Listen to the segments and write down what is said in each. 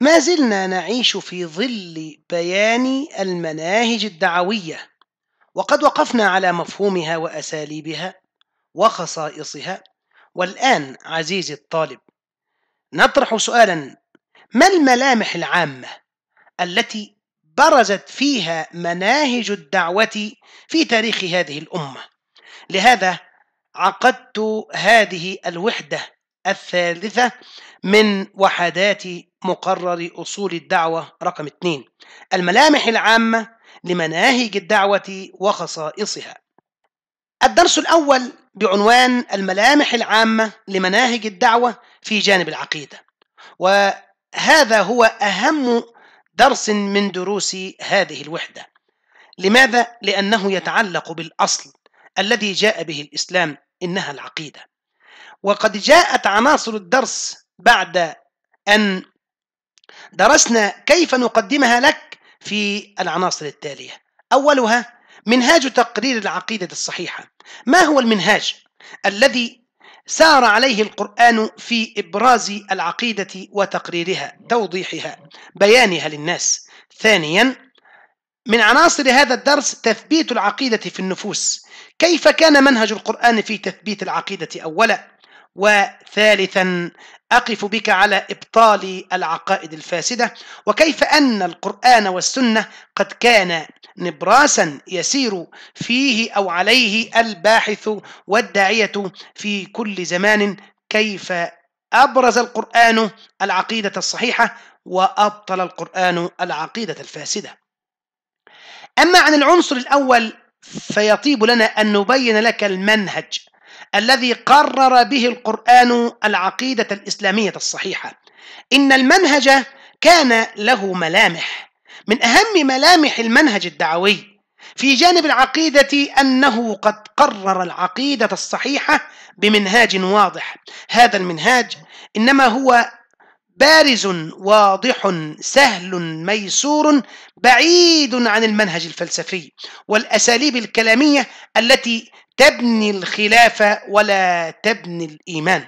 ما زلنا نعيش في ظل بيان المناهج الدعويه وقد وقفنا على مفهومها واساليبها وخصائصها والان عزيزي الطالب نطرح سؤالا ما الملامح العامه التي برزت فيها مناهج الدعوه في تاريخ هذه الامه لهذا عقدت هذه الوحده الثالثه من وحدات مقرر أصول الدعوة رقم 2 الملامح العامة لمناهج الدعوة وخصائصها الدرس الأول بعنوان الملامح العامة لمناهج الدعوة في جانب العقيدة وهذا هو أهم درس من دروس هذه الوحدة لماذا؟ لأنه يتعلق بالأصل الذي جاء به الإسلام إنها العقيدة وقد جاءت عناصر الدرس بعد أن درسنا كيف نقدمها لك في العناصر التالية أولها منهاج تقرير العقيدة الصحيحة ما هو المنهاج الذي سار عليه القرآن في إبراز العقيدة وتقريرها توضيحها بيانها للناس ثانيا من عناصر هذا الدرس تثبيت العقيدة في النفوس كيف كان منهج القرآن في تثبيت العقيدة أولا وثالثا أقف بك على إبطال العقائد الفاسدة وكيف أن القرآن والسنة قد كان نبراسا يسير فيه أو عليه الباحث والداعية في كل زمان كيف أبرز القرآن العقيدة الصحيحة وأبطل القرآن العقيدة الفاسدة أما عن العنصر الأول فيطيب لنا أن نبين لك المنهج الذي قرر به القرآن العقيدة الإسلامية الصحيحة إن المنهج كان له ملامح من أهم ملامح المنهج الدعوي في جانب العقيدة أنه قد قرر العقيدة الصحيحة بمنهاج واضح هذا المنهاج إنما هو بارز واضح سهل ميسور بعيد عن المنهج الفلسفي والاساليب الكلاميه التي تبني الخلافة ولا تبني الإيمان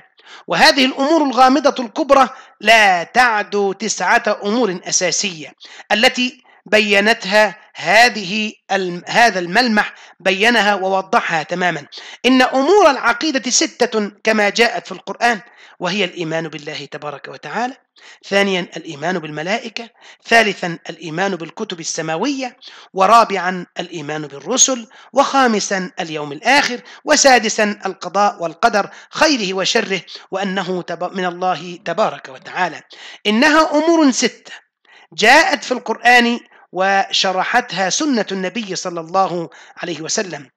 وهذه الأمور الغامضة الكبرى لا تعدو تسعة أمور أساسية التي بينتها هذه هذا الملمح بينها ووضحها تماما إن أمور العقيدة ستة كما جاءت في القرآن وهي الإيمان بالله تبارك وتعالى ثانيا الإيمان بالملائكة ثالثا الإيمان بالكتب السماوية ورابعا الإيمان بالرسل وخامسا اليوم الآخر وسادسا القضاء والقدر خيره وشره وأنه من الله تبارك وتعالى إنها أمور ستة جاءت في القرآن وشرحتها سنة النبي صلى الله عليه وسلم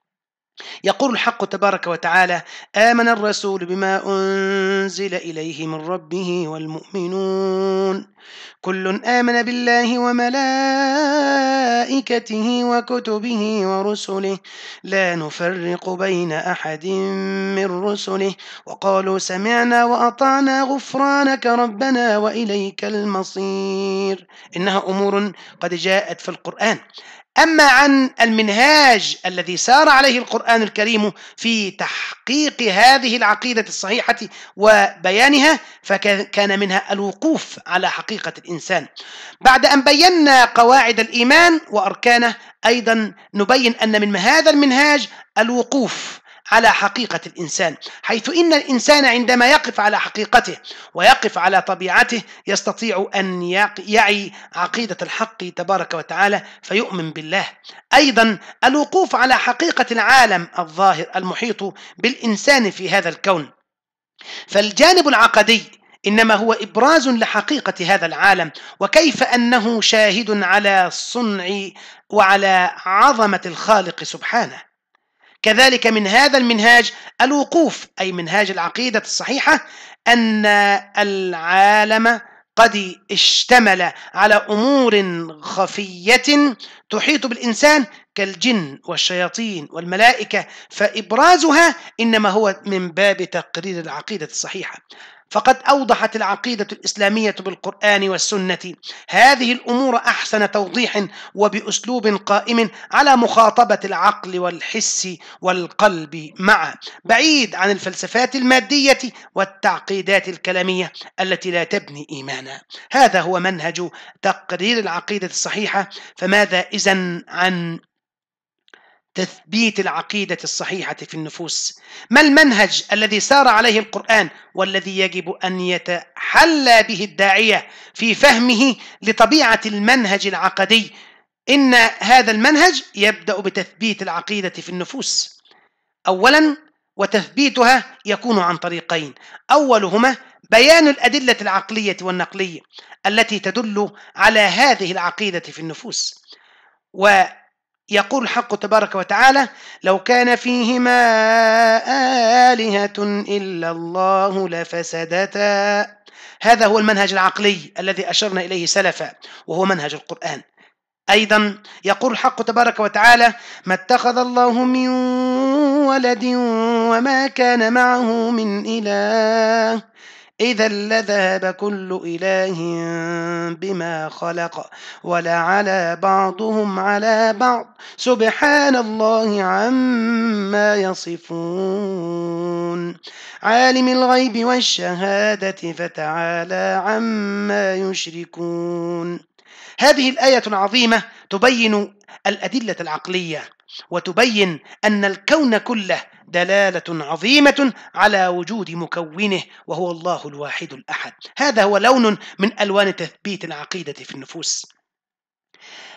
يقول الحق تبارك وتعالى امن الرسول بما انزل اليه من ربه والمؤمنون كل امن بالله وملائكته وكتبه ورسله لا نفرق بين احد من رسله وقالوا سمعنا واطعنا غفرانك ربنا واليك المصير انها امور قد جاءت في القران أما عن المنهاج الذي سار عليه القرآن الكريم في تحقيق هذه العقيدة الصحيحة وبيانها فكان منها الوقوف على حقيقة الإنسان بعد أن بينا قواعد الإيمان وأركانه أيضا نبين أن من هذا المنهاج الوقوف على حقيقة الإنسان حيث إن الإنسان عندما يقف على حقيقته ويقف على طبيعته يستطيع أن يعي عقيدة الحق تبارك وتعالى فيؤمن بالله أيضا الوقوف على حقيقة العالم الظاهر المحيط بالإنسان في هذا الكون فالجانب العقدي انما هو ابراز لحقيقه هذا العالم وكيف انه شاهد على صنع وعلى عظمه الخالق سبحانه كذلك من هذا المنهاج الوقوف أي منهاج العقيدة الصحيحة أن العالم قد اشتمل على امور خفيه تحيط بالانسان كالجن والشياطين والملائكه فابرازها انما هو من باب تقرير العقيده الصحيحه فقد أوضحت العقيدة الإسلامية بالقرآن والسنة هذه الأمور أحسن توضيح وبأسلوب قائم على مخاطبة العقل والحس والقلب معا بعيد عن الفلسفات المادية والتعقيدات الكلامية التي لا تبني إيمانا هذا هو منهج تقرير العقيدة الصحيحة فماذا إذن عن تثبيت العقيدة الصحيحة في النفوس ما المنهج الذي سار عليه القرآن والذي يجب أن يتحلى به الداعية في فهمه لطبيعة المنهج العقدي إن هذا المنهج يبدأ بتثبيت العقيدة في النفوس أولا وتثبيتها يكون عن طريقين أولهما بيان الأدلة العقلية والنقلية التي تدل على هذه العقيدة في النفوس و يقول الحق تبارك وتعالى لو كان فيهما آلهة إلا الله لفسدتا هذا هو المنهج العقلي الذي أشرنا إليه سلفا وهو منهج القرآن أيضا يقول الحق تبارك وتعالى ما اتخذ الله من ولد وما كان معه من إله إذا لذهب كل إله بما خلق على بعضهم على بعض سبحان الله عما يصفون عالم الغيب والشهادة فتعالى عما يشركون هذه الآية العظيمة تبين الأدلة العقلية وتبين أن الكون كله دلالة عظيمة على وجود مكونه وهو الله الواحد الأحد هذا هو لون من ألوان تثبيت العقيدة في النفوس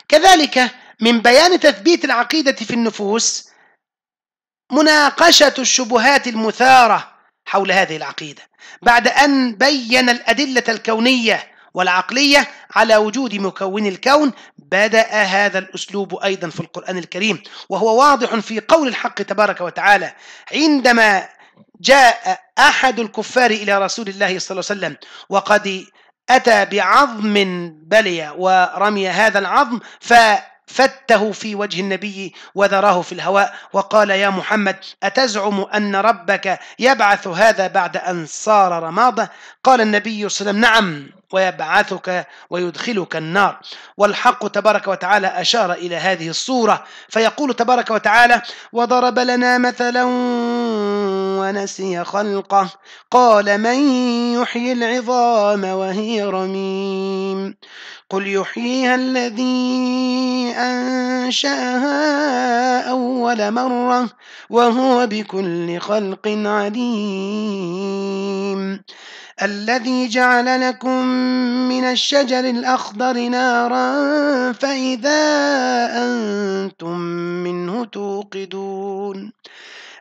كذلك من بيان تثبيت العقيدة في النفوس مناقشة الشبهات المثارة حول هذه العقيدة بعد أن بين الأدلة الكونية والعقلية على وجود مكون الكون بدأ هذا الأسلوب أيضا في القرآن الكريم وهو واضح في قول الحق تبارك وتعالى عندما جاء أحد الكفار إلى رسول الله صلى الله عليه وسلم وقد أتى بعظم بلي ورمي هذا العظم ف فته في وجه النبي وذراه في الهواء وقال يا محمد أتزعم أن ربك يبعث هذا بعد أن صار رماده قال النبي صلى الله عليه وسلم نعم ويبعثك ويدخلك النار والحق تبارك وتعالى أشار إلى هذه الصورة فيقول تبارك وتعالى وضرب لنا مثلا ونسي خلقه قال من يحيي العظام وهي رميم قل يحييها الذي أنشأها أول مرة وهو بكل خلق عليم الذي جعل لكم من الشجر الأخضر نارا فإذا أنتم منه توقدون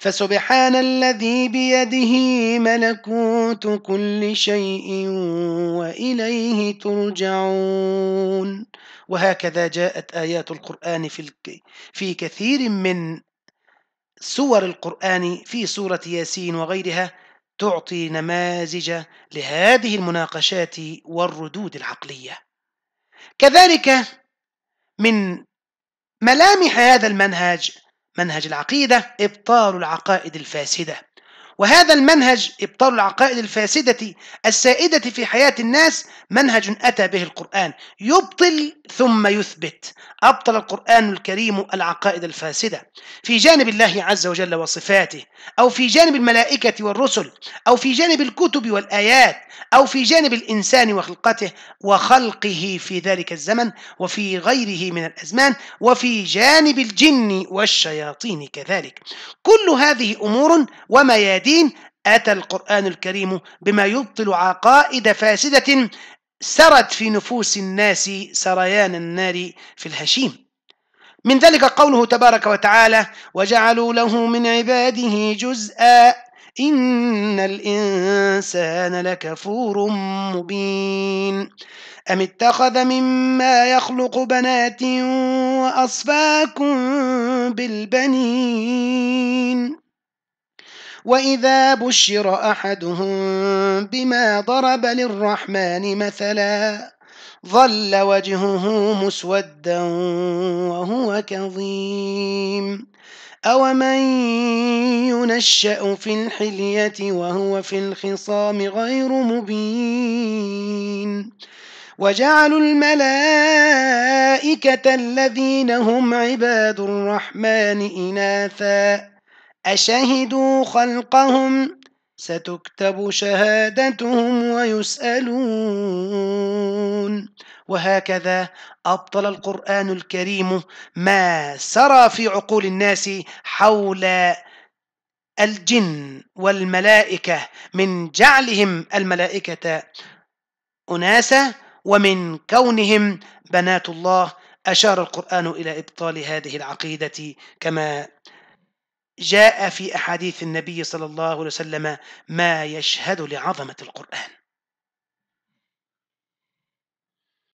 فسبحان الذي بيده ملكوت كل شيء واليه ترجعون وهكذا جاءت ايات القران في في كثير من سور القران في سوره ياسين وغيرها تعطي نماذج لهذه المناقشات والردود العقليه كذلك من ملامح هذا المنهج منهج العقيدة إبطال العقائد الفاسدة وهذا المنهج إبطال العقائد الفاسدة السائدة في حياة الناس منهج أتى به القرآن يبطل ثم يثبت أبطل القرآن الكريم العقائد الفاسدة في جانب الله عز وجل وصفاته أو في جانب الملائكة والرسل أو في جانب الكتب والآيات أو في جانب الإنسان وخلقته وخلقه في ذلك الزمن وفي غيره من الأزمان وفي جانب الجن والشياطين كذلك كل هذه أمور وميادين الدين أتى القرآن الكريم بما يبطل عقائد فاسدة سرت في نفوس الناس سريان النار في الهشيم من ذلك قوله تبارك وتعالى وجعلوا له من عباده جزءا إن الإنسان لكفور مبين أم اتخذ مما يخلق بنات وأصفاكم بالبنين واذا بشر احدهم بما ضرب للرحمن مثلا ظل وجهه مسودا وهو كظيم أو من ينشأ في الحلية وهو في الخصام غير مبين وجعلوا الملائكة الذين هم عباد الرحمن إناثا أشهدوا خلقهم ستكتب شهادتهم ويسألون وهكذا أبطل القرآن الكريم ما سرى في عقول الناس حول الجن والملائكة من جعلهم الملائكة أناسا ومن كونهم بنات الله أشار القرآن إلى إبطال هذه العقيدة كما جاء في أحاديث النبي صلى الله عليه وسلم ما يشهد لعظمة القرآن